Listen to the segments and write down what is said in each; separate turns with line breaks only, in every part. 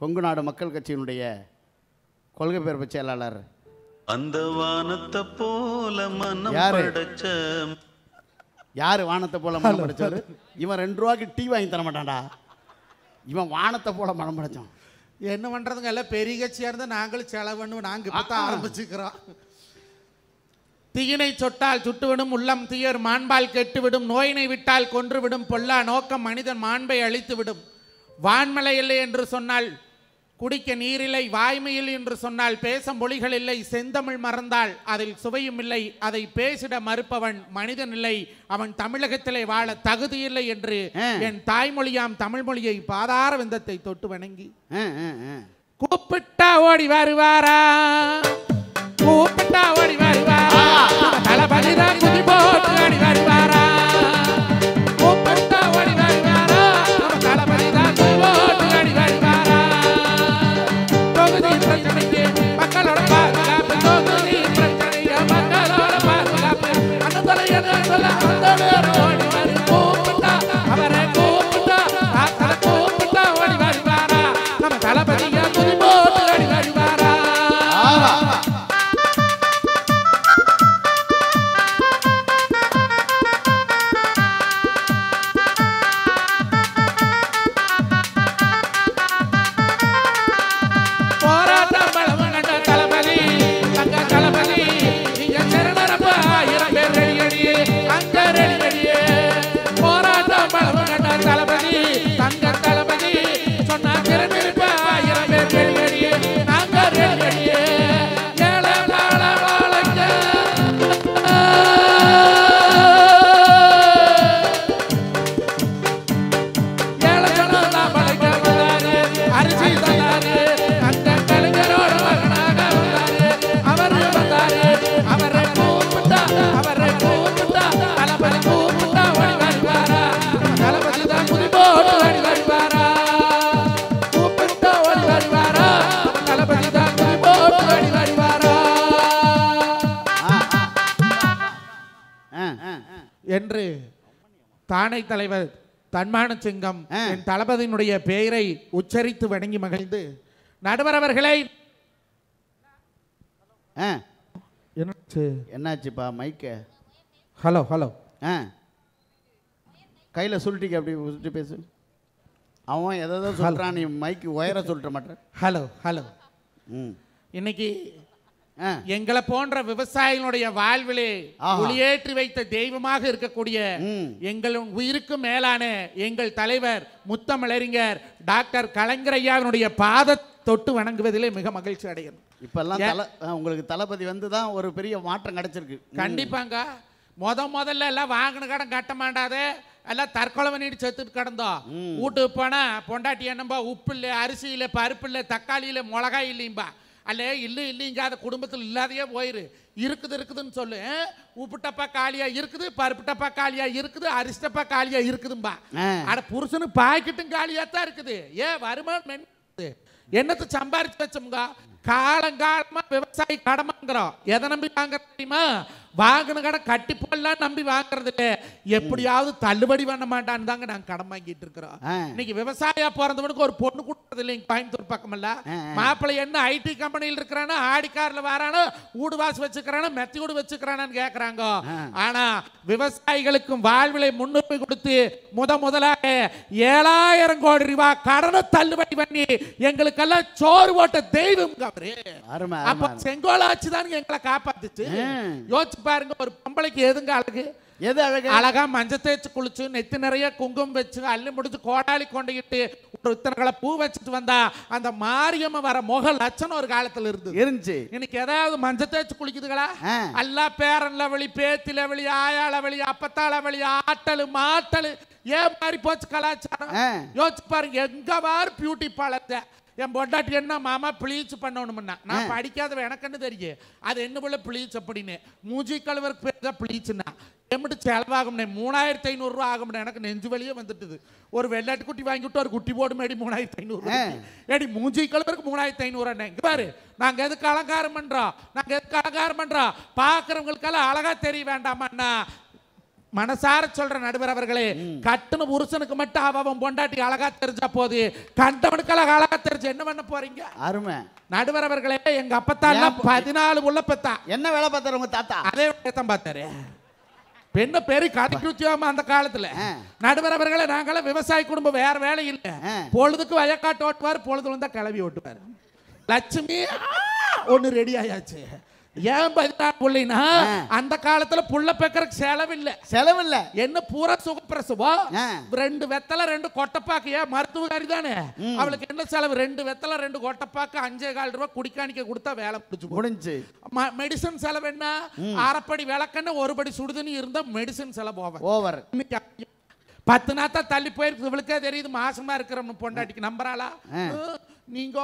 கொங்கு நாடு மக்கள் கட்சியினுடைய கொள்கை பெருப்பு செயலாளர் அந்த வானத்தை போல மனம் யாரு வானத்தை போல மனம் படைச்சாரு இவன் ரெண்டு ரூபாய்க்கு டீ வாங்கி தர மாட்டான்டா
இவன் வானத்தை போல மனம் படைச்சான் என்ன பண்றதுங்க எல்லாம் பெரிய கட்சியா இருந்தா நாங்களும் செலவண்ணு நாங்க பார்த்தா ஆரம்பிச்சுக்கிறோம் தீயினை சொட்டால் சுட்டுவிடும் உள்ளம் தீயர் மாண்பால் கெட்டுவிடும் நோயினை விட்டால் கொன்றுவிடும் பொல்லா நோக்கம் மனிதன் மாண்பை அழித்துவிடும் வான்மலை இல்லை என்று சொன்னால் குடிக்க நீரில்லை வாய்மையில் என்று சொன்னால் பேச மொழிகள் இல்லை செந்தமிழ் மறந்தால் அதில் சுவையும் இல்லை அதை பேசிட மறுப்பவன் மனிதன் இல்லை அவன் தமிழகத்திலே வாழ இல்லை என்று என் தாய்மொழியாம் தமிழ் மொழியை பாதார விந்தத்தை தொட்டு வணங்கி கூப்பிட்டா ஓடி வருவாரா கூப்பிட்டா ஓடி வருவாரா தானை தலைவர் தன்மான சிங்கம் என் தளபதியினுடைய பெயரை உச்சரித்து வணங்கி மகிழ்ந்து நடுவர் அவர்களை
என்னாச்சுப்பா மைக்க ஹலோ ஹலோ ஆ கையில் சொல்லிட்டீங்க அப்படி சொல்லிட்டு பேசு அவன் எதை சொல்கிறான் நீ மைக்கு உயர சொல்லிட்ட மாட்டேன்
ஹலோ ஹலோ ம் இன்னைக்கு எங்களை போன்ற விவசாயிகளுடைய வாழ்விலே ஒளியேற்றி வைத்த தெய்வமாக இருக்கக்கூடிய எங்களின் உயிருக்கு மேலான எங்கள் தலைவர் முத்தமிழறிஞர் டாக்டர் கலைஞரையாவினுடைய பாத தொட்டு வணங்குவதிலே மிக மகிழ்ச்சி அடைகிறோம்
இப்பெல்லாம் தல உங்களுக்கு தளபதி வந்து தான் ஒரு பெரிய மாற்றம் கிடைச்சிருக்கு கண்டிப்பாங்க
முத முதல்ல எல்லாம் வாங்கின கடன் கட்ட மாட்டாதே எல்லாம் தற்கொலை பண்ணிட்டு செத்துட்டு கிடந்தோம் வீட்டுக்கு போனால் பொண்டாட்டி என்னம்பா உப்பு இல்லை அரிசி இல்லை பருப்பு இல்லை தக்காளி இல்லை மிளகாய் இல்லையும்பா அல்ல இல்லை இல்லைங்காத குடும்பத்தில் இல்லாதையே போயிரு இருக்குது இருக்குதுன்னு சொல்லு உப்புட்டப்பா காலியா இருக்குது பருப்புட்டப்பா காலியா இருக்குது அரிசிட்டப்பா காலியா இருக்குதும்பா ஆனா புருஷனு பாக்கெட்டும் காலியா தான் இருக்குது ஏன் வருமானம் என்னத்தை சம்பாரிச்சு வச்சோம்ங்க காலங்காலமா விவசாயி கடமைங்கிறோம் எதை நம்பி வாங்க தெரியுமா வாங்கின கடை கட்டி போடலாம் நம்பி வாங்குறது இல்லை எப்படியாவது தள்ளுபடி பண்ண மாட்டான்னு தாங்க நாங்க கடன் வாங்கிட்டு இருக்கிறோம் இன்னைக்கு விவசாயா பிறந்தவனுக்கு ஒரு பொண்ணு கொடுக்கறது இல்லைங்க கோயம்புத்தூர் பக்கம் இல்ல மாப்பிள்ளை என்ன ஐடி கம்பெனியில் இருக்கிறானோ ஆடிக்காரில் வரானோ ஊடு வாசு வச்சுக்கிறானா மெத்தி கூடு வச்சுக்கிறானான்னு கேட்கறாங்க ஆனா விவசாயிகளுக்கும் வாழ்விலை முன்னுரிமை கொடுத்து முத முதலாக ஏழாயிரம் கோடி ரூபாய் கடனை தள்ளுபடி பண்ணி எங்களுக்கெல்லாம் சோறு போட்ட தெய்வம் அவரு அப்ப செங்கோலாச்சு தான் எங்களை காப்பாத்துச்சு யோசிச்சு பாருங்க ஒரு பொம்பளைக்கு எதுங்க அழகு எது அழகு அழகா மஞ்சள் தேய்ச்சி குளிச்சு நெத்தி நிறைய குங்குமம் வச்சு அள்ளி முடிச்சு கோடாலி கொண்டுகிட்டு ஒரு இத்தனை பூ வச்சுட்டு வந்தா அந்த மாரியம்ம வர முக லட்சணம் ஒரு காலத்துல இருந்து இருந்துச்சு இன்னைக்கு ஏதாவது மஞ்சள் தேய்ச்சி குளிக்குதுங்களா எல்லா பேரன்ல வழி பேத்தி வழி ஆயா வழி அப்பத்தால வழி ஆட்டலு மாட்டலு ஏன் மாதிரி போச்சு கலாச்சாரம் யோசிச்சு பாருங்க எங்க பாரு பியூட்டி பார்லர் என் பொண்டாட்டி என்ன மாமா பிளீச் பண்ணணும்னா நான் படிக்காத எனக்குன்னு தெரியும் அது என்ன போல பிளீச் அப்படின்னு மூஞ்சி கழுவருக்கு பேர் தான் ப்ளீச்சுன்னா எம்பிட்டு செலவாகும்னே மூணாயிரத்தி ஐநூறுரூவா ஆகும்னே எனக்கு நெஞ்சு வழியே வந்துட்டுது ஒரு வெள்ளாட்டு குட்டி வாங்கிட்டு ஒரு குட்டி போடும் ஏடி மூணாயிரத்தி ஐநூறு ஏடி மூஞ்சி கழுவருக்கு மூணாயிரத்தி ஐநூறுண்ணே இங்கே பாரு நாங்கள் எதுக்கு அலங்காரம் பண்ணுறோம் நாங்கள் எதுக்கு அலங்காரம் பண்ணுறோம் பார்க்குறவங்களுக்கெல்லாம் அழகாக தெரிய வேண்டாமாண்ணா மனசார சொல்ற நடுவர் அவர்களே கட்டுன புருஷனுக்கு மட்டும் அவன் பொண்டாட்டி அழகா தெரிஞ்சா போது கண்டவனுக்கு அழகா தெரிஞ்சு என்ன பண்ண போறீங்க அருமை நடுவர் அவர்களே எங்க அப்பத்தான் பதினாலு உள்ள பெத்தா என்ன வேலை பார்த்தாரு உங்க தாத்தா அதே தான் பார்த்தாரு பெண்ணு பேரு கடைக்குத்தியாம அந்த காலத்துல நடுவர் அவர்களே நாங்களாம் விவசாய குடும்பம் வேற வேலை இல்லை பொழுதுக்கு வயக்காட்டு ஓட்டுவார் பொழுது வந்தா கிளவி ஓட்டுவார் லட்சுமி ஒன்று ரெடி ஆயாச்சு ஏன் பதினாறு பிள்ளைனா அந்த காலத்துல புள்ள பெக்கறக்கு செலவில்ல செலவில்ல என்ன பூரா சுகப்பிரசவம் ரெண்டு வெத்தலை ரெண்டு கொட்டப்பாக்கு ஏன் மருத்துவக்காரி தானே அவளுக்கு என்ன செலவு ரெண்டு வெத்தலை ரெண்டு கொட்டப்பாக்கு அஞ்சே கால் ரூபாய் குடிக்காணிக்க கொடுத்தா வேலை முடிச்சு முடிஞ்சு மெடிசன் செலவு என்ன அரைப்படி விளக்கன்னு ஒருபடி சுடுதுன்னு இருந்தா மெடிசன் செலவு ஓவர் ஓவர் பத்து நாத்தா தள்ளி போயிருக்கு இவளுக்கே தெரியுது மாசமா இருக்கிற பொண்டாட்டிக்கு நம்புறாளா நீங்க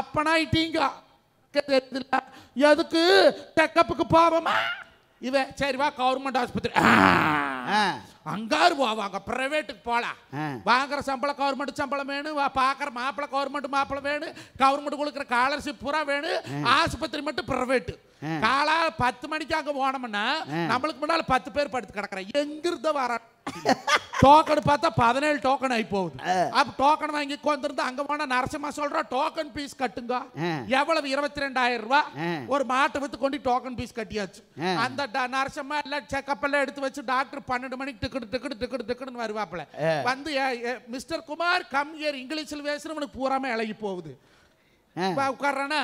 அப்பனாயிட்டீங்க தெரியல எதுக்கு செக்கப்புக்கு போவோமா இவன் சரி வா கவர்மெண்ட் ஆஸ்பத்திரி அங்காரு போவாங்க பிரைவேட்டுக்கு போலாம் வாங்குற சம்பளம் கவர்மெண்ட் சம்பளம் வேணும் பார்க்குற மாப்பிள்ளை கவர்மெண்ட் மாப்பிள்ளை வேணும் கவர்மெண்ட் கொடுக்குற ஸ்காலர்ஷிப் பூரா வேணும் ஆஸ்பத்திரி மட்டும் பிரைவேட்டு காலால பத்து மணிக்கு அங்க போனோம்னா நம்மளுக்கு முன்னால பத்து பேர் படுத்து கிடக்குறேன் எங்கிருந்து வர டோக்கன் பார்த்தா பதினேழு டோக்கன் ஆகி போகுது அப்ப டோக்கன் வாங்கி கொண்டிருந்து அங்க போனா நரசிம்மா சொல்றோம் டோக்கன் பீஸ் கட்டுங்க எவ்வளவு இருபத்தி ரெண்டாயிரம் ரூபாய் ஒரு மாட்டை வித்து கொண்டு டோக்கன் பீஸ் கட்டியாச்சு அந்த நரசிம்மா இல்ல செக்அப் எல்லாம் எடுத்து வச்சு டாக்டர் பன்னெண்டு மணிக்கு டிக்கெட் டிக்கெட் டிக்கெட் டிக்கெட்னு வருவாப்புல வந்து மிஸ்டர் குமார் கம் இயர் இங்கிலீஷில் பேசுறவனுக்கு பூராமே இழகி போகுது உட்காடுறானா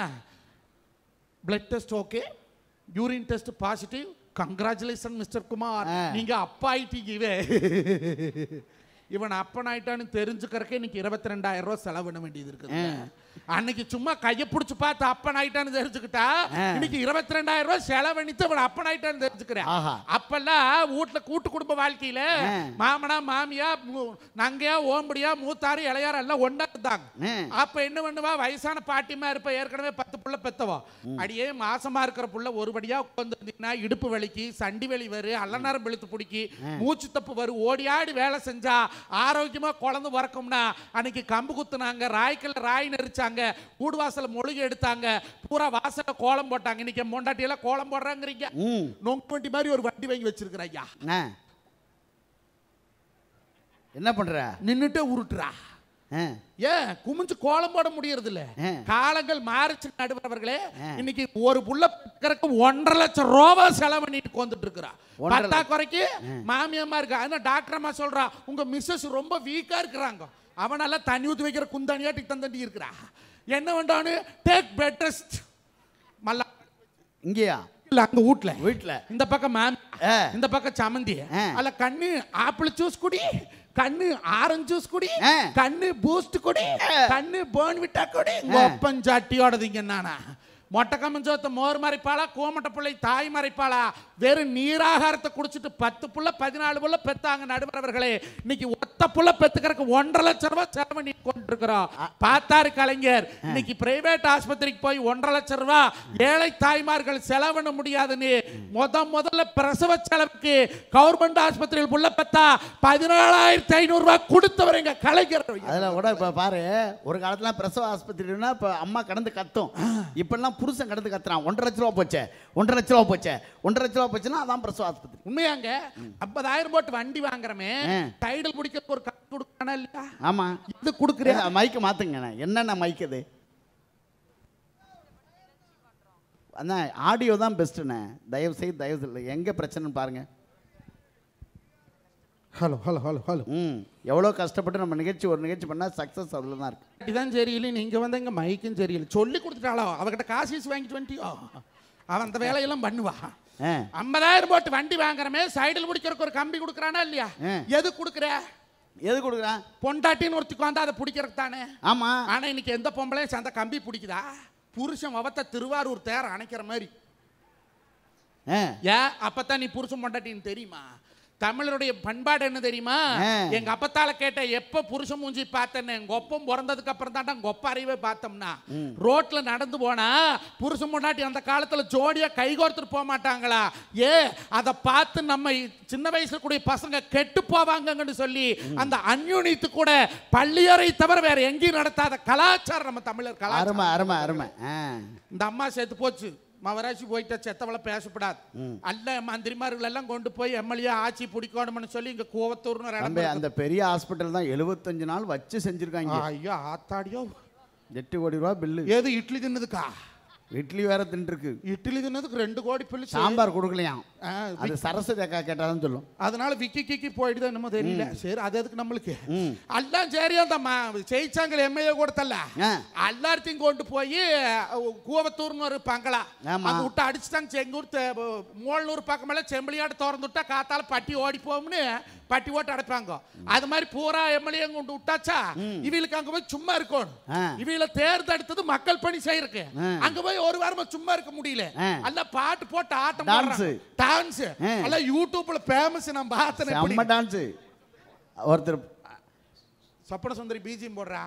blood test okay urine test positive congratulation mister Kumar நீங்க அப்பா ஆயிட்டீங்க இவன் இவன் அப்பன் ஆயிட்டான்னு தெரிஞ்சுக்கிறக்கே இன்னைக்கு இருபத்தி ரெண்டாயிரம் ரூபா செலவிட வேண்டியது இருக்கு அன்னைக்கு சும்மா கையை பிடிச்சு பார்த்து அப்பன் ஆயிட்டான்னு தெரிஞ்சுக்கிட்டா இன்னைக்கு இருபத்தி ரெண்டாயிரம் ரூபாய் செலவழித்து அவன் அப்பன் ஆயிட்டான்னு தெரிஞ்சுக்கிறேன் அப்பெல்லாம் வீட்டுல கூட்டு குடும்ப வாழ்க்கையில மாமனா மாமியா நங்கையா ஓம்படியா மூத்தாரு இளையார் எல்லாம் ஒன்றா இருந்தாங்க அப்ப என்ன பண்ணுவா வயசான பாட்டிமா இருப்ப ஏற்கனவே பத்து புள்ள பெத்தவா அடியே மாசமா இருக்கிற புள்ள ஒருபடியா உட்காந்துருந்தீங்கன்னா இடுப்பு வலிக்கு சண்டி வலி வரு அல்லநரம் வெளுத்து பிடிக்கி மூச்சு தப்பு வரும் ஓடியாடி வேலை செஞ்சா ஆரோக்கியமா குழந்தை பிறக்கும்னா அன்னைக்கு கம்பு குத்துனாங்க ராய்க்கல்ல ராய் நெரிச்சா எடுத்தாங்க கூடுவாசல மொழிகை எடுத்தாங்க பூரா வாசல கோலம் போட்டாங்க இன்னைக்கு மொண்டாட்டி எல்லாம் கோலம் போடுறாங்கிறீங்க நொங்கு வண்டி மாதிரி ஒரு வண்டி வாங்கி வச்சிருக்கிற ஐயா என்ன பண்ற நின்றுட்டே உருட்டுறா ஏன் குமிஞ்சு கோலம் போட முடியறது இல்ல காலங்கள் மாறிச்சு நடுவர்களே இன்னைக்கு ஒரு புள்ள ஒன்றரை லட்சம் ரூபாய் செலவு பண்ணிட்டு இருக்கிறா பத்தா குறைக்கு மாமியம்மா இருக்கு அதனால டாக்டர் அம்மா சொல்றா உங்க மிஸ்ஸஸ் ரொம்ப வீக்கா இருக்கிறாங்க அவனெல்லாம் தண்ணி ஊற்றி வைக்கிற டிக் தந்தண்டி இருக்கிறா என்ன வேண்டானு டேக் பெட்டஸ்ட் மல்ல இங்கேயா இல்ல அங்க வீட்ல வீட்ல இந்த பக்கம் மேம் இந்த பக்கம் சமந்தி அல்ல கண்ணு ஆப்பிள் ஜூஸ் குடி கண்ணு ஆரஞ்சு ஜூஸ் குடி கண்ணு பூஸ்ட் குடி கண்ணு பேர்ன் விட்டா குடி ஒப்பன் சாட்டியோடது இங்க நானா மொட்டை கமிஞ்சோத்தை மோர் மறைப்பாளா கோமட்ட பிள்ளை தாய் மறைப்பாளா வெறும் நீராகாரத்தை குடிச்சிட்டு பத்து புள்ள பதினாலு புள்ள பெத்தாங்க நடுவரவர்களே இன்னைக்கு ஒத்த புள்ள பெத்துக்கிறதுக்கு ஒன்றரை லட்சம் ரூபாய் செலவு நீ கொண்டிருக்கிறோம் பார்த்தாரு கலைஞர் இன்னைக்கு பிரைவேட் ஆஸ்பத்திரிக்கு போய் ஒன்றரை லட்சம் ரூபா ஏழை தாய்மார்கள் செலவிட முடியாதுன்னு முத முதல்ல பிரசவ செலவுக்கு கவர்மெண்ட் ஆஸ்பத்திரியில் புள்ள பெத்தா பதினாலாயிரத்தி ஐநூறுரூவா கொடுத்தவர் எங்க கலைஞர்
அதில் கூட இப்போ பாரு ஒரு காலத்துல பிரசவ ஆஸ்பத்திரினா இப்போ அம்மா கடந்து கத்தும் இப்பெல்லாம் புருஷன் கடந்து கத்துறான் ஒன்றரை லட்ச ரூபா போச்சே ஒன்றரை லட்ச ரூபா போச்சே ஒன்றரை லட்ச ரூபா போச்சுன்னா அதான் பிரசவ ஆஸ்பத்திரி உண்மையாங்க
ஐம்பதாயிரம் போட்டு வண்டி வாங்குறமே டைடல் பிடிக்க ஒரு கட்டு கொடுக்கணும் இல்லையா
ஆமா இது கொடுக்குறேன் மைக்க மாத்துங்க என்னென்ன மைக்குது அண்ணா ஆடியோ தான் பெஸ்ட்டுண்ணே தயவு செய்து தயவு எங்கே பிரச்சனைன்னு பாருங்கள் ஹலோ ஹலோ ஹலோ ஹலோ ம் எவ்வளோ கஷ்டப்பட்டு நம்ம நிகழ்ச்சி ஒரு நிகழ்ச்சி
பண்ணால் சக்ஸஸ் அதில் தான் இருக்குது இதுதான் சரியில்லை நீங்கள் வந்து எங்கள் மைக்கும் சரியில்லை சொல்லி கொடுத்துட்டாளோ அவகிட்ட காசு வீசு வாங்கிட்டு வந்துட்டியோ அவன் அந்த வேலையெல்லாம் பண்ணுவா ஐம்பதாயிரம் போட்டு வண்டி வாங்குறமே சைடில் பிடிக்கிறக்கு ஒரு கம்பி கொடுக்குறானா இல்லையா எது கொடுக்குற எது கொடுக்குறான் பொண்டாட்டின்னு ஒருத்திக்கு வந்தா அதை பிடிக்கிறதுக்கு தானே ஆமாம் ஆனால் இன்னைக்கு எந்த பொம்பளையும் சேர்ந்த கம்பி பிடிக்குதா புருஷன் அவத்த திருவாரூர் தேர் அணைக்கிற மாதிரி ஏன் அப்போ தான் நீ புருஷன் பொண்டாட்டின்னு தெரியுமா தமிழருடைய பண்பாடு என்ன தெரியுமா எங்க அப்பத்தால கேட்ட எப்ப புருஷ மூஞ்சி பார்த்தேன்னு எங்க ஒப்பம் பிறந்ததுக்கு அப்புறம் தான் கொப்ப அறிவை பார்த்தோம்னா ரோட்ல நடந்து போனா புருஷ முன்னாடி அந்த காலத்துல ஜோடியா கைகோர்த்துட்டு போக மாட்டாங்களா ஏ அதை பார்த்து நம்ம சின்ன வயசுல கூடிய பசங்க கெட்டு போவாங்கன்னு சொல்லி அந்த அந்யுனித்து கூட பள்ளியறை தவிர வேற எங்கேயும் நடத்தாத கலாச்சாரம் நம்ம தமிழர் கலாச்சாரம் அருமை அருமை இந்த அம்மா சேர்த்து போச்சு மவராசி போயிட்ட செத்தவளை பேசப்படாது அல்ல மந்திரிமார்கள் எல்லாம் கொண்டு போய் எம்எல்ஏ ஆட்சி பிடிக்கணும்னு சொல்லி இங்க கோவத்தூர்னு அந்த
பெரிய ஹாஸ்பிட்டல் தான் எழுபத்தஞ்சு நாள் வச்சு செஞ்சிருக்காங்க ஐயோ ஆத்தாடியோ எட்டு கோடி ரூபா பில்லு ஏது இட்லி தின்னதுக்கா இட்லி
வேற தின்றுருக்கு இட்லி தின்னதுக்கு ரெண்டு கோடி பில்லு சாம்பார் கொடுக்கலையாம் அது சரஸ்வதி அக்கா கேட்டாலும் சொல்லும் அதனால விக்கி கிக்கி போயிடுது என்னமோ தெரியல சரி அது அதுக்கு நம்மளுக்கு எல்லாம் சரியா தம்மா ஜெயிச்சாங்க எம்எல்ஏ கொடுத்தல எல்லாத்தையும் கொண்டு போய் கூவத்தூர்னு ஒரு பங்களா அங்க விட்டு அடிச்சுட்டாங்க செங்கூர் மோள்நூர் பக்கமெல்லாம் செம்பிளியாடு திறந்து விட்டா காத்தால பட்டி ஓடி போகும்னு பட்டி ஓட்டு அடைப்பாங்க அது மாதிரி பூரா எம்எல்ஏ கொண்டு விட்டாச்சா இவங்களுக்கு அங்க போய் சும்மா இருக்கணும் இவங்கள தேர்ந்தெடுத்தது மக்கள் பணி செய்யறக்கு அங்க போய் ஒரு வாரமா சும்மா இருக்க முடியல எல்லாம் பாட்டு போட்டு ஆட்டம் டான்ஸ் அல யூடியூப்ல ஃபேமஸ் நான் பார்த்தேன் செம்ம
டான்ஸ் ஒருத்தர்
சப்பட சுந்தரி பிஜிஎம் போடுறா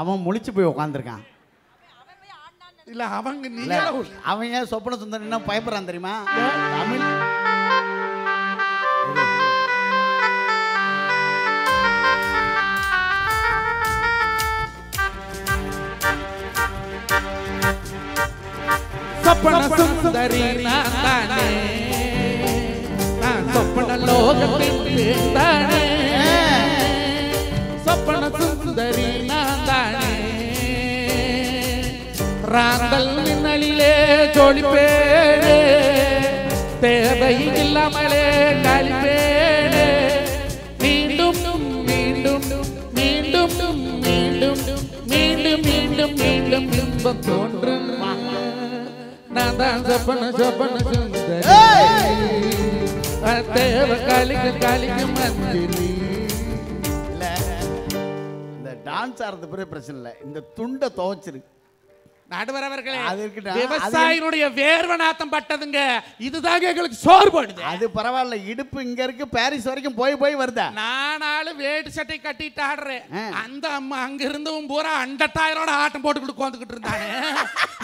அவன் முழிச்சு போய் உட்காந்துருக்கான் இல்ல அவங்க நீ அவன் ஏன் சொப்பன சுந்தரன்னா பயப்படுறான் தெரியுமா தமிழ்
സ്വപ്ന സുന്ദരി താനേ സ്വപ്ന ലോകത്തിൽ താനേ സ്വപ്ന സുന്ദരി താനേ റാന്തൽ മിന്നലിലെ ജോളിപ്പേട് തേവയില്ല മലേ കാലിപ്പേട് വീണ്ടും വീണ്ടും വീണ്ടും വീണ്ടും വീണ്ടും വീണ്ടും വീണ്ടും ബിംബം തോന്നും டான்ஸ்
ஆடுறது பெரிய பிரச்சனை இல்லை இந்த துண்டை துவைச்சிருக்கு
நடுவர் அவர்களே
விவசாயினுடைய
வேர்வை பட்டதுங்க இதுதாங்க எங்களுக்கு சோறு போடுது
அது பரவாயில்ல இடுப்பு இங்க இருக்கு பாரிஸ் வரைக்கும் போய் போய் வருதா
நானாலு வேட்டு சட்டை கட்டிட்டு ஆடுறேன் அந்த அம்மா அங்க இருந்தவும் பூரா அண்டத்தாயிரோட ஆட்டம் போட்டுக்கிட்டு உட்காந்துக்கிட்டு இருந்தானே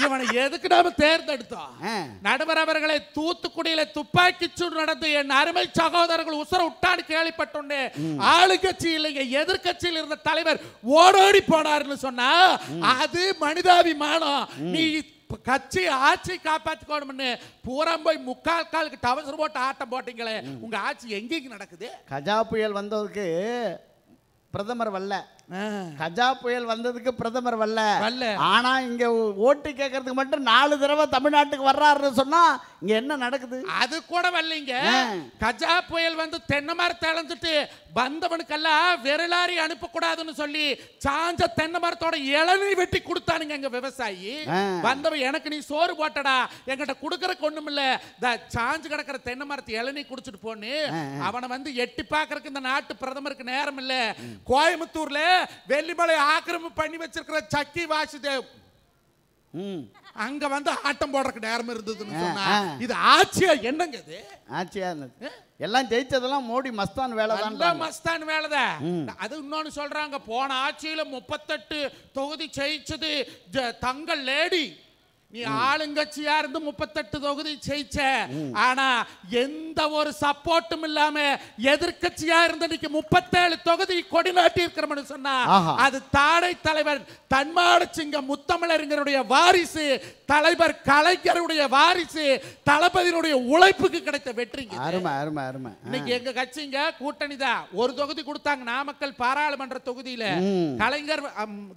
இவனை எதுக்கு நாம தேர்ந்தெடுத்தோம் நடுவர் அவர்களை தூத்துக்குடியில துப்பாக்கி சூடு நடந்து என் அருமை சகோதரர்கள் உசர விட்டான்னு கேள்விப்பட்டோன்னு ஆளுங்கட்சி இல்லைங்க எதிர்கட்சியில் இருந்த தலைவர் ஓடோடி போனாருன்னு சொன்னா அது மனிதாபிமானம் நீ கட்சி ஆட்சி காப்பாற்றிக்கணும்னு பூரம் போய் முக்கால் காலுக்கு டவசர் போட்டு ஆட்டம் போட்டீங்களே உங்க ஆட்சி எங்கேயும் நடக்குது
கஜா புயல் வந்ததுக்கு பிரதமர் வல்ல கஜா புயல் வந்ததுக்கு பிரதமர் வரல வரல ஆனா இங்க ஓட்டு
கேட்கறதுக்கு மட்டும் நாலு தடவை தமிழ்நாட்டுக்கு வர்றாருன்னு சொன்னா இங்க என்ன நடக்குது அது கூட வரலீங்க கஜா புயல் வந்து தென்னை மரத்தை அலைஞ்சிட்டு வந்தவனுக்கெல்லாம் விரலாரி கூடாதுன்னு சொல்லி சாஞ்ச தென்னை மரத்தோட இளநீ வெட்டி கொடுத்தானுங்க எங்க விவசாயி வந்தவன் எனக்கு நீ சோறு போட்டடா என்கிட்ட குடுக்கற ஒண்ணும் இல்ல சாஞ்சு கிடக்குற தென்னை மரத்தை இளநீ குடிச்சிட்டு போன்னு அவனை வந்து எட்டி பாக்குறதுக்கு இந்த நாட்டு பிரதமருக்கு நேரம் இல்ல கோயம்புத்தூர்ல வெள்ளிமலை ஆக்கிரமி பண்ணி வச்சிருக்கிற சக்கி வாசுதேவ் அங்க வந்து ஆட்டம் போடுறதுக்கு நேரம் இருந்ததுன்னு இது ஆட்சியா என்னங்க இது ஆட்சியா இருந்தது எல்லாம் ஜெயிச்சதெல்லாம் மோடி மஸ்தான் வேலை தான் மஸ்தான் வேலை தான் அது இன்னொன்னு சொல்றாங்க போன ஆட்சியில முப்பத்தெட்டு தொகுதி ஜெயிச்சது தங்க லேடி நீ ஆளுங்கட்சியா இருந்து முப்பத்தெட்டு தொகுதி ஜெயிச்ச ஆனா எந்த ஒரு சப்போர்ட்டும் இல்லாம எதிர்கட்சியா இருந்து இன்னைக்கு முப்பத்தேழு தொகுதி கொடி நாட்டி இருக்கிறோம்னு சொன்னா அது தாடை தலைவர் தன்மாடு சிங்க முத்தமிழறிஞருடைய வாரிசு தலைவர் கலைஞருடைய வாரிசு தளபதியினுடைய உழைப்புக்கு கிடைத்த வெற்றி
அருமை அருமை அருமை
இன்னைக்கு எங்க கட்சிங்க கூட்டணி தான் ஒரு தொகுதி கொடுத்தாங்க நாமக்கல் பாராளுமன்ற தொகுதியில கலைஞர்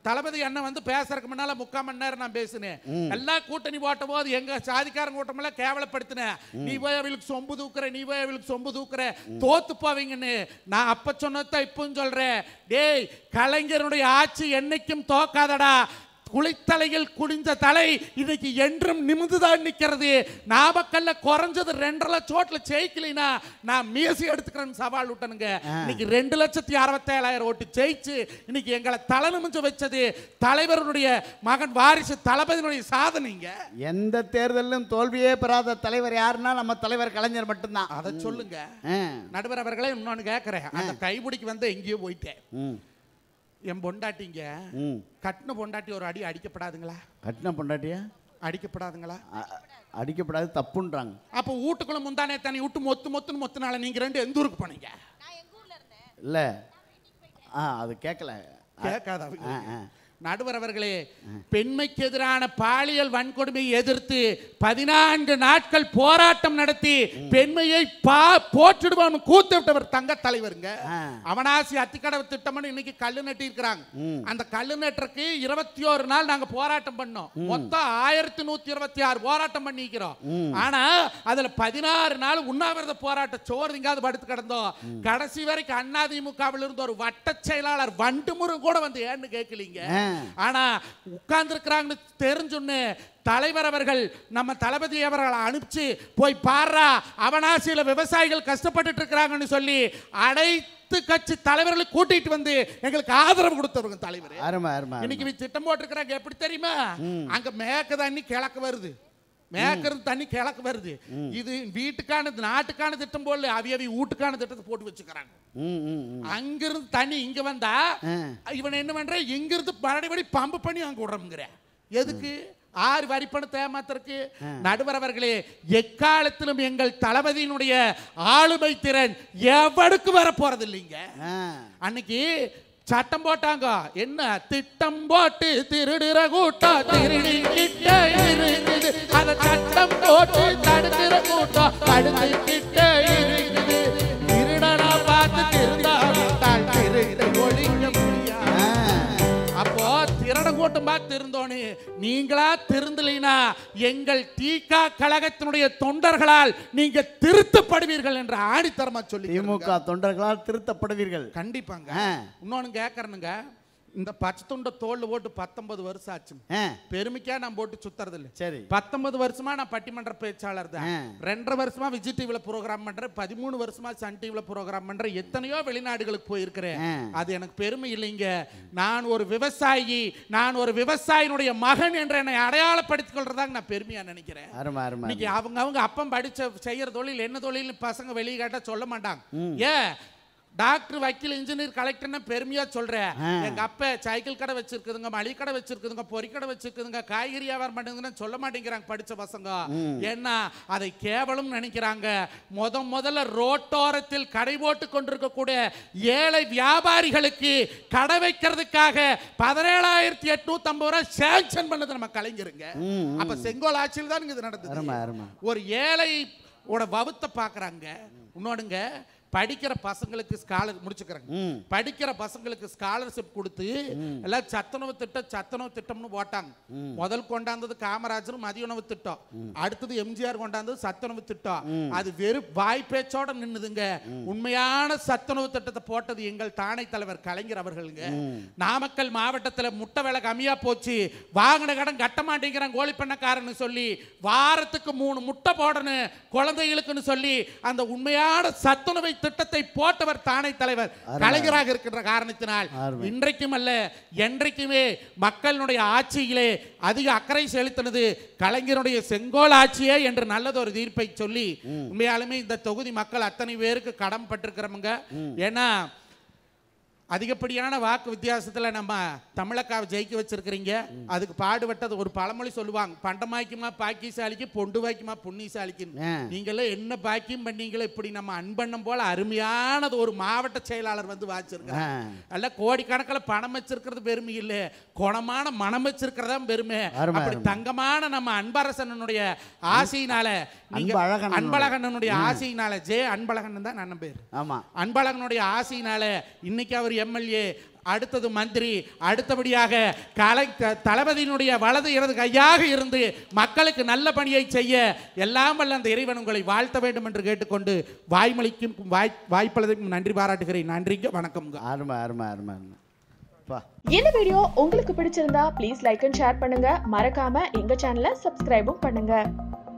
தளபதி அண்ணன் வந்து பேசுறதுக்கு முன்னால முக்கால் மணி நேரம் நான் பேசினேன் எல்லா கூட்டணி போட்ட போது எங்க சாதிக்காரன் கூட்டம் எல்லாம் கேவலப்படுத்தின நீ போய் அவளுக்கு சொம்பு தூக்குற நீ போய் அவளுக்கு சொம்பு தூக்குற தோத்து போவீங்கன்னு நான் அப்ப சொன்னதான் இப்பவும் சொல்றேன் டேய் கலைஞருடைய ஆட்சி என்னைக்கும் தோக்காதடா குளித்தலையில் குடிந்த தலை இன்னைக்கு என்றும் தான் நிற்கிறது நாமக்கல்ல குறைஞ்சது ரெண்டரை லட்சம் ஓட்டுல ஜெயிக்கலைனா நான் மீசி எடுத்துக்கிறேன்னு சவால் விட்டனுங்க இன்னைக்கு ரெண்டு லட்சத்தி அறுபத்தேழாயிரம் ஓட்டு ஜெயிச்சு இன்னைக்கு எங்களை தலை நிமிஞ்சு வச்சது தலைவருடைய மகன் வாரிசு தளபதியினுடைய சாதனைங்க
எந்த தேர்தலிலும் தோல்வியே பெறாத தலைவர் யாருன்னா நம்ம தலைவர் கலைஞர் மட்டும்தான்
அதை சொல்லுங்க நடுவர் அவர்களே இன்னொன்று கேட்குறேன் அந்த கைபிடிக்கு வந்து எங்கேயோ போயிட்டேன் என் பொண்டாட்டிங்க கட்டின பொண்டாட்டி ஒரு அடி அடிக்கப்படாதுங்களா கட்டின பொண்டாட்டியா அடிக்கப்படாதுங்களா
அடிக்கப்படாது தப்புன்றாங்க
அப்போ வீட்டுக்குள்ள முந்தானே தண்ணி விட்டு மொத்து மொத்துன்னு மொத்தனால நீங்க ரெண்டு எந்த ஊருக்கு போனீங்க
இல்ல ஆ அது
கேட்கல கேட்காத நடுவர் அவர்களே பெண்மைக்கு எதிரான பாலியல் வன்கொடுமையை எதிர்த்து பதினான்கு நாட்கள் போராட்டம் நடத்தி பெண்மையை பா கூத்து விட்டவர் தங்க தலைவருங்க அவனாசி அத்திக்கடவு திட்டம்னு இன்னைக்கு கல்லு நட்டி இருக்கிறாங்க அந்த கல்லு நட்டுறக்கு இருபத்தி ஒரு நாள் நாங்க போராட்டம் பண்ணோம் மொத்தம் ஆயிரத்தி நூத்தி இருபத்தி ஆறு போராட்டம் பண்ணிக்கிறோம் ஆனா அதுல பதினாறு நாள் உண்ணாவிரத போராட்ட சோறு எங்காவது படுத்து கிடந்தோம் கடைசி வரைக்கும் அண்ணாதிமுகவில் இருந்து ஒரு வட்ட செயலாளர் வண்டுமுருகன் கூட வந்து ஏன்னு கேட்கலீங்க ஆனா உட்கார்ந்துருக்கிறாங்கன்னு தெரிஞ்சுன்னு தலைவர் அவர்கள் நம்ம தளபதி அவர்களை அனுப்பிச்சு போய் பாடுறா சில விவசாயிகள் கஷ்டப்பட்டு இருக்கிறாங்கன்னு சொல்லி அனைத்து கட்சி தலைவர்களை கூட்டிட்டு வந்து எங்களுக்கு ஆதரவு கொடுத்தவங்க தலைவர் இன்னைக்கு திட்டம் போட்டிருக்கிறாங்க எப்படி தெரியுமா அங்க மேற்கு தண்ணி கிழக்கு வருது மேக்கிறது தண்ணி கிழக்கு வருது இது வீட்டுக்கான நாட்டுக்கான திட்டம் போல அவி அவி வீட்டுக்கான திட்டத்தை போட்டு வச்சுக்கிறாங்க அங்கிருந்து தண்ணி இங்க வந்தா இவன் என்ன பண்ற இங்கிருந்து மறுபடி பம்பு பண்ணி அங்க விடுறோம்ங்கிற எதுக்கு ஆறு வரிப்பணு தேமாத்திற்கு நடுவரவர்களே எக்காலத்திலும் எங்கள் தளபதியினுடைய ஆளுமை திறன் எவனுக்கு வர போறது இல்லைங்க அன்னைக்கு சட்டம் போட்டாங்க என்ன திட்டம் போட்டு திருடுற கூட்டம் திருடி இருக்குது அதை சட்டம் போட்டு தடுக்கிற கூட்டம் தடுத்து பேசலைனா எங்கள் தீகா கழகத்தினுடைய தொண்டர்களால் நீங்க திருத்தப்படுவீர்கள் என்று ஆணித்தரமா சொல்லி திமுக தொண்டர்களால் திருத்தப்படுவீர்கள் கண்டிப்பாங்க இன்னொன்னு கேட்கறனுங்க இந்த பச்சை துண்ட தோல் போட்டு பத்தொன்பது வருஷம் ஆச்சு பெருமைக்கா நான் போட்டு சுத்துறது இல்லை சரி பத்தொன்பது வருஷமா நான் பட்டிமன்ற பேச்சாளர் தான் ரெண்டரை வருஷமா விஜய் டிவில ப்ரோக்ராம் பண்றேன் பதிமூணு வருஷமா சன் டிவில ப்ரோக்ராம் பண்றேன் எத்தனையோ வெளிநாடுகளுக்கு போயிருக்கிறேன் அது எனக்கு பெருமை இல்லைங்க நான் ஒரு விவசாயி நான் ஒரு விவசாயினுடைய மகன் என்று என்னை அடையாளப்படுத்திக் கொள்றதாங்க நான் பெருமையா நினைக்கிறேன் அவங்க அவங்க அப்பம் படிச்ச செய்யற தொழில் என்ன தொழில் பசங்க வெளியே கேட்டா சொல்ல மாட்டாங்க ஏன் டாக்டர் வக்கீல் இன்ஜினியர் கலெக்டர்னு பெருமையா சொல்றேன் எங்க அப்ப சைக்கிள் கடை வச்சிருக்குதுங்க மளிகை கடை வச்சிருக்குதுங்க பொறிக்கடை கடை வச்சிருக்குதுங்க காய்கறி வியாபாரம் பண்ணுதுங்கன்னு சொல்ல மாட்டேங்கிறாங்க படிச்ச பசங்க ஏன்னா அதை கேவலம் நினைக்கிறாங்க முத முதல்ல ரோட்டோரத்தில் கடை போட்டு கொண்டிருக்கக்கூடிய ஏழை வியாபாரிகளுக்கு கடை வைக்கிறதுக்காக பதினேழாயிரத்தி எட்நூத்தி ஐம்பது ரூபாய் சேங்ஷன் பண்ணது நம்ம கலைஞருங்க அப்ப செங்கோல் ஆட்சியில் தான் இது நடந்தது ஒரு ஏழை உட வவுத்தை பாக்குறாங்க உன்னோடுங்க படிக்கிற பசங்களுக்கு ஸ்காலர் முடிச்சுக்கிறாங்க படிக்கிற பசங்களுக்கு ஸ்காலர்ஷிப் கொடுத்து எல்லாம் சத்துணவு திட்டம் சத்துணவு திட்டம்னு போட்டாங்க முதல் கொண்டாந்தது காமராஜர் மதிய உணவு திட்டம் அடுத்தது எம்ஜிஆர் கொண்டாந்தது சத்துணவு திட்டம் அது வெறும் வாய் பேச்சோட நின்னுதுங்க உண்மையான சத்துணவு திட்டத்தை போட்டது எங்கள் தானை தலைவர் கலைஞர் அவர்களுங்க நாமக்கல் மாவட்டத்தில் முட்டை விலை கம்மியா போச்சு வாங்கின கடன் கட்ட மாட்டேங்கிறான் கோழி பண்ணக்காரன்னு சொல்லி வாரத்துக்கு மூணு முட்டை போடணும் குழந்தைகளுக்குன்னு சொல்லி அந்த உண்மையான சத்துணவை திட்டத்தை போட்டவர் தானே தலைவர் கலைஞராக இருக்கின்ற காரணத்தினால் இன்றைக்கும் அல்ல என்றைக்குமே மக்களுடைய ஆட்சியிலே அதிக அக்கறை செலுத்தினது கலைஞருடைய செங்கோல் ஆட்சியே என்று நல்லது ஒரு தீர்ப்பை சொல்லி உண்மையாலுமே இந்த தொகுதி மக்கள் அத்தனை பேருக்கு கடன் பட்டிருக்கிறவங்க ஏன்னா அதிகப்படியான வாக்கு வித்தியாசத்தில் நம்ம தமிழக்காவை ஜெயிக்க வச்சிருக்கிறீங்க அதுக்கு பாடுபட்டது ஒரு பழமொழி சொல்லுவாங்க பண்டமாய்க்குமா பாக்கியசாலிக்கு பொண்டு வாய்க்குமா புண்ணியசாலிக்குன்னு நீங்களே என்ன பாக்கியம் பண்ணீங்களோ இப்படி நம்ம அன்பண்ணம் போல அருமையானது ஒரு மாவட்ட செயலாளர் வந்து வாச்சிருக்கிறாங்க அல்ல கோடிக்கணக்கில் பணம் வச்சிருக்கிறது பெருமை இல்லை குணமான மனம் வச்சிருக்கிறதா பெருமை அப்படி தங்கமான நம்ம அன்பரசனுடைய ஆசையினால நீங்க அன்பழகண்ணனுடைய ஆசையினால ஜே அன்பழகன் தான் நான் பேர் ஆமா அன்பழகனுடைய ஆசையினால இன்னைக்கு அவர் எம்எல்ஏ அடுத்தது மந்திரி அடுத்தபடியாக கலை தளபதியினுடைய வலது இடது கையாக இருந்து மக்களுக்கு நல்ல பணியை செய்ய எல்லாம் வல்ல அந்த இறைவன் உங்களை வாழ்த்த வேண்டும் என்று கேட்டுக்கொண்டு வாய்மொழிக்கும் வாய் வாய்ப்பளதற்கும் நன்றி பாராட்டுகிறேன் நன்றிங்க வணக்கம் அருமை அருமை அருமை
இந்த வீடியோ உங்களுக்கு பிடிச்சிருந்தா ப்ளீஸ் லைக் அண்ட் ஷேர் பண்ணுங்க மறக்காம எங்க சேனலை சப்ஸ்கிரைபும் பண்ணுங்க